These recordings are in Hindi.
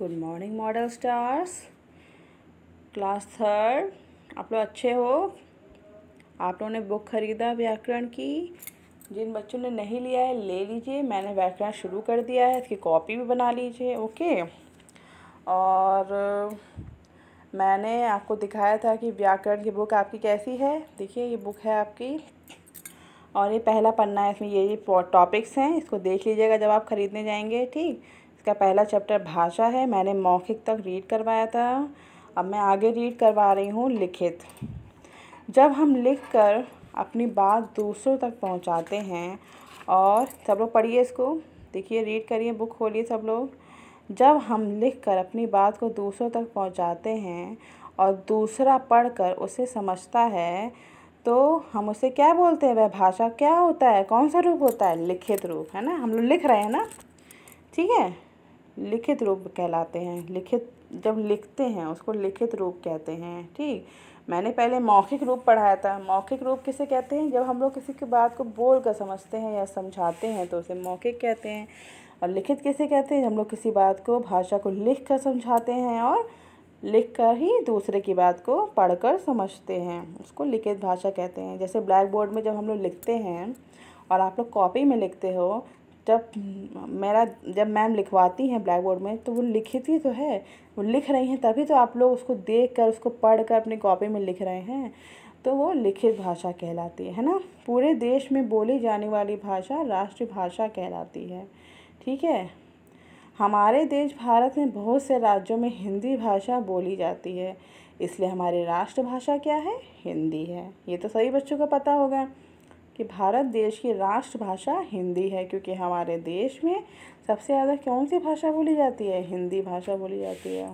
good morning model stars class third आप लोग अच्छे हो आप लोगों ने बुक खरीदा व्याकरण की जिन बच्चों ने नहीं लिया है ले लीजिए मैंने व्याकरण शुरू कर दिया है इसकी कॉपी भी बना लीजिए ओके और मैंने आपको दिखाया था कि व्याकरण की बुक आपकी कैसी है देखिए ये बुक है आपकी और ये पहला पन्ना है इसमें ये ये टॉपिक्स हैं इसको देख लीजिएगा जब आप ख़रीदने जाएंगे ठीक इसका पहला चैप्टर भाषा है मैंने मौखिक तक रीड करवाया था अब मैं आगे रीड करवा रही हूँ लिखित जब हम लिख कर अपनी बात दूसरों तक पहुँचाते हैं और सब लोग पढ़िए इसको देखिए रीड करिए बुक खोलिए सब लोग जब हम लिख कर अपनी बात को दूसरों तक पहुँचाते हैं और दूसरा पढ़ कर उसे समझता है तो हम उसे क्या बोलते हैं वह भाषा क्या होता है कौन सा रूप होता है लिखित रूप है ना हम लोग लिख रहे हैं ना ठीक है लिखित रूप कहलाते हैं लिखित जब लिखते हैं उसको लिखित रूप कहते हैं ठीक मैंने पहले मौखिक रूप पढ़ाया था मौखिक रूप किसे कहते हैं जब हम लोग किसी की बात को बोल कर समझते हैं या समझाते हैं तो उसे मौखिक कहते हैं और लिखित किसे कहते हैं हम लोग किसी बात को भाषा को लिख कर समझाते हैं और लिख कर ही दूसरे की बात को पढ़कर समझते हैं उसको लिखित भाषा कहते हैं जैसे ब्लैक बोर्ड में जब हम लोग लिखते हैं और आप लोग कॉपी में लिखते हो जब मेरा जब मैम लिखवाती हैं ब्लैक बोर्ड में तो वो लिखती तो है वो लिख रही हैं तभी तो आप लोग उसको देख कर उसको पढ़ कर अपनी कॉपी में लिख रहे हैं तो वो लिखित भाषा कहलाती है, ना पूरे देश में बोली जाने वाली भाषा राष्ट्रभाषा कहलाती है ठीक है हमारे देश भारत में बहुत से राज्यों में हिंदी भाषा बोली जाती है इसलिए हमारी राष्ट्रभाषा क्या है हिंदी है ये तो सभी बच्चों को पता होगा कि भारत देश की राष्ट्रभाषा हिंदी है क्योंकि हमारे देश में सबसे ज़्यादा कौन सी भाषा बोली जाती है हिंदी भाषा बोली जाती है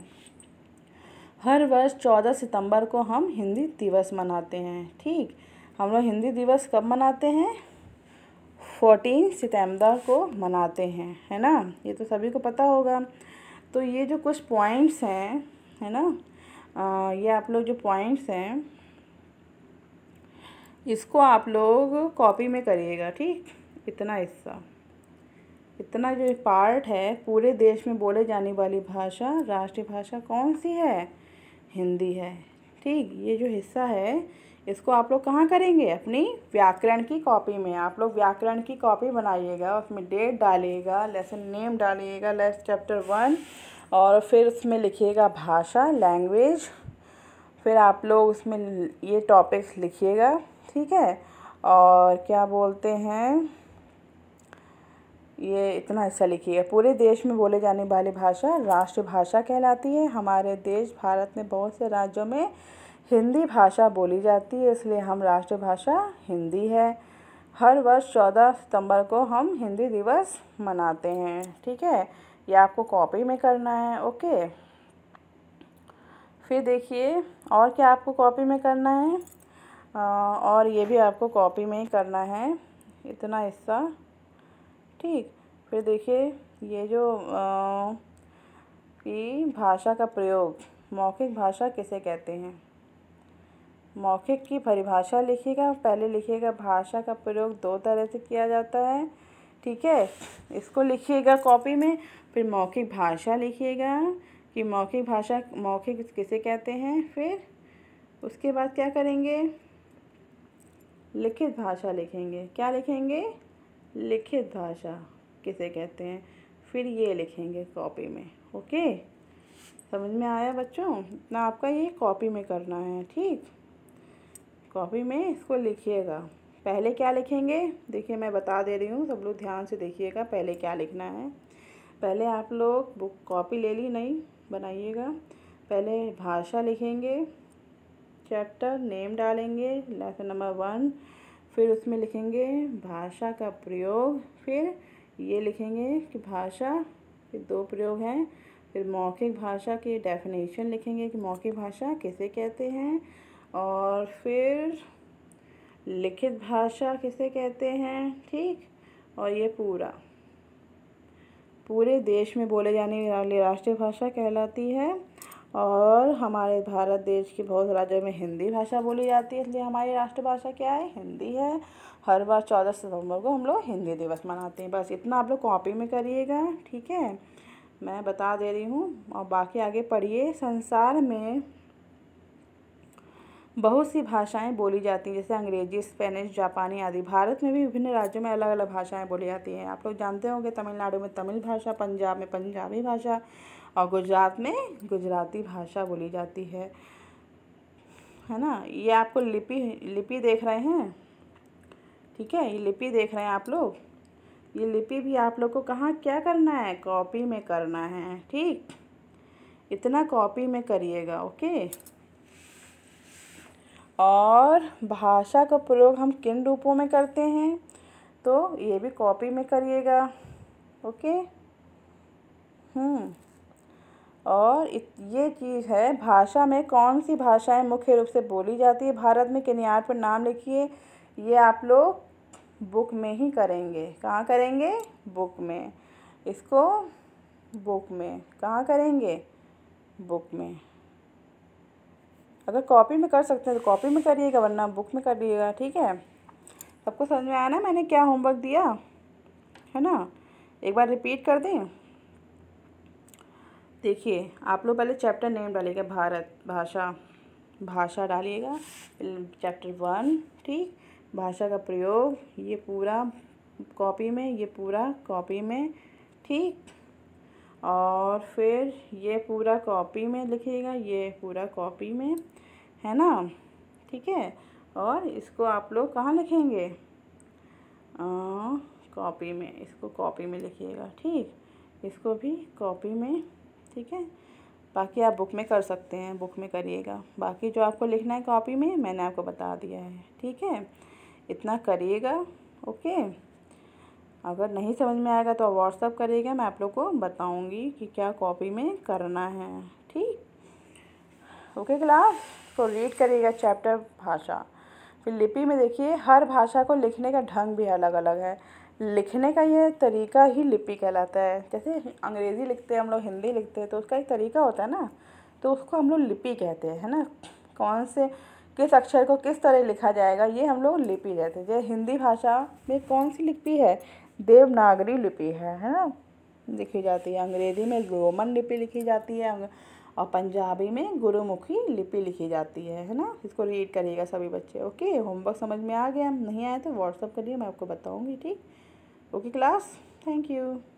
हर वर्ष चौदह सितंबर को हम हिंदी दिवस मनाते हैं ठीक हम लोग हिंदी दिवस कब मनाते हैं फोर्टीन सितंबर को मनाते हैं है ना ये तो सभी को पता होगा तो ये जो कुछ पॉइंट्स हैं है ना आ, ये आप लोग जो पॉइंट्स हैं इसको आप लोग कॉपी में करिएगा ठीक इतना हिस्सा इतना जो पार्ट है पूरे देश में बोले जाने वाली भाषा राष्ट्रीय भाषा कौन सी है हिंदी है ठीक ये जो हिस्सा है इसको आप लोग कहाँ करेंगे अपनी व्याकरण की कॉपी में आप लोग व्याकरण की कॉपी बनाइएगा उसमें डेट डालिएगा लेसन नेम डालिएगा लेस चैप्टर वन और फिर उसमें लिखिएगा भाषा लैंग्वेज फिर आप लोग उसमें ये टॉपिक्स लिखिएगा ठीक है और क्या बोलते हैं ये इतना हिस्सा अच्छा लिखिए पूरे देश में बोले जाने वाली भाषा राष्ट्रभाषा कहलाती है हमारे देश भारत में बहुत से राज्यों में हिंदी भाषा बोली जाती है इसलिए हम राष्ट्रभाषा हिंदी है हर वर्ष चौदह सितंबर को हम हिंदी दिवस मनाते हैं ठीक है ये आपको कॉपी में करना है ओके फिर देखिए और क्या आपको कॉपी में करना है और ये भी आपको कॉपी में ही करना है इतना हिस्सा ठीक फिर देखिए ये जो कि भाषा का प्रयोग मौखिक भाषा किसे कहते हैं मौखिक की परिभाषा लिखिएगा पहले लिखिएगा भाषा का प्रयोग दो तरह से किया जाता है ठीक है इसको लिखिएगा कॉपी में फिर मौखिक भाषा लिखिएगा कि मौखिक भाषा मौखिक किसे कहते हैं फिर उसके बाद क्या करेंगे लिखित भाषा लिखेंगे क्या लिखेंगे लिखित भाषा किसे कहते हैं फिर ये लिखेंगे कॉपी में ओके समझ में आया बच्चों इतना आपका ये कॉपी में करना है ठीक कॉपी में इसको लिखिएगा पहले क्या लिखेंगे देखिए मैं बता दे रही हूँ सब लोग ध्यान से देखिएगा पहले क्या लिखना है पहले आप लोग बुक कॉपी ले ली नहीं बनाइएगा पहले भाषा लिखेंगे चैप्टर नेम डालेंगे लेसन नंबर वन फिर उसमें लिखेंगे भाषा का प्रयोग फिर ये लिखेंगे कि भाषा के दो प्रयोग हैं फिर मौखिक भाषा की डेफिनेशन लिखेंगे कि मौखिक भाषा किसे कहते हैं और फिर लिखित भाषा किसे कहते हैं ठीक और ये पूरा पूरे देश में बोले जाने वाली राष्ट्रीय भाषा कहलाती है और हमारे भारत देश के बहुत राज्यों में हिंदी भाषा बोली जाती है इसलिए हमारी राष्ट्रभाषा क्या है हिंदी है हर बार चौदह सितंबर को हम लोग हिंदी दिवस मनाते हैं बस इतना आप लोग कॉपी में करिएगा ठीक है मैं बता दे रही हूँ और बाकी आगे पढ़िए संसार में बहुत सी भाषाएं बोली जाती हैं जैसे अंग्रेजी स्पेनिश जापानी आदि भारत में भी विभिन्न राज्यों में अलग अलग भाषाएं बोली जाती हैं आप लोग जानते होंगे तमिलनाडु में तमिल भाषा पंजाब में पंजाबी भाषा और गुजरात में गुजराती भाषा बोली जाती है है ना ये आपको लिपि लिपि देख रहे हैं ठीक है ये लिपि देख रहे हैं आप लोग ये लिपि भी आप लोग को कहाँ क्या करना है कॉपी में करना है ठीक इतना कॉपी में करिएगा ओके और भाषा का प्रयोग हम किन रूपों में करते हैं तो ये भी कॉपी में करिएगा ओके हम्म और ये चीज़ है भाषा में कौन सी भाषाएं मुख्य रूप से बोली जाती है भारत में किनियार पर नाम लिखिए ये आप लोग बुक में ही करेंगे कहाँ करेंगे बुक में इसको बुक में कहाँ करेंगे बुक में अगर कॉपी में कर सकते हैं तो कॉपी में करिएगा वरना बुक में कर करिएगा ठीक है सबको समझ में आया ना मैंने क्या होमवर्क दिया है ना एक बार रिपीट कर दें देखिए आप लोग पहले चैप्टर नेम डालिएगा भारत भाषा भाषा डालिएगा चैप्टर वन ठीक भाषा का प्रयोग ये पूरा कॉपी में ये पूरा कॉपी में ठीक और फिर ये पूरा कॉपी में लिखिएगा ये पूरा कॉपी में है ना ठीक है और इसको आप लोग कहाँ लिखेंगे कॉपी में इसको कॉपी में लिखिएगा ठीक इसको भी कॉपी में ठीक है बाकी आप बुक में कर सकते हैं बुक में करिएगा बाकी जो आपको लिखना है कॉपी में मैंने आपको बता दिया है ठीक है इतना करिएगा ओके अगर नहीं समझ में आएगा तो व्हाट्सअप करिएगा मैं आप लोग को बताऊँगी कि क्या कॉपी में करना है ठीक ओके क्लास तो रीड करिएगा चैप्टर भाषा फिर लिपि में देखिए हर भाषा को लिखने का ढंग भी अलग अलग है लिखने का ये तरीका ही लिपि कहलाता है जैसे अंग्रेज़ी लिखते हैं हम लोग हिंदी लिखते हैं तो उसका एक तरीका होता है ना तो उसको हम लोग लिपि कहते हैं है ना कौन से किस अक्षर को किस तरह लिखा जाएगा ये हम लोग लिपि कहते हैं जैसे हिंदी भाषा में कौन सी लिपि है देवनागरी लिपि है है ना लिखी जाती है अंग्रेज़ी में रोमन लिपि लिखी जाती है और पंजाबी में गुरुमुखी लिपि लिखी जाती है है ना इसको रीड करिएगा सभी बच्चे ओके होमवर्क समझ में आ गया नहीं आया तो व्हाट्सअप करिए मैं आपको बताऊँगी ठीक ओके क्लास थैंक यू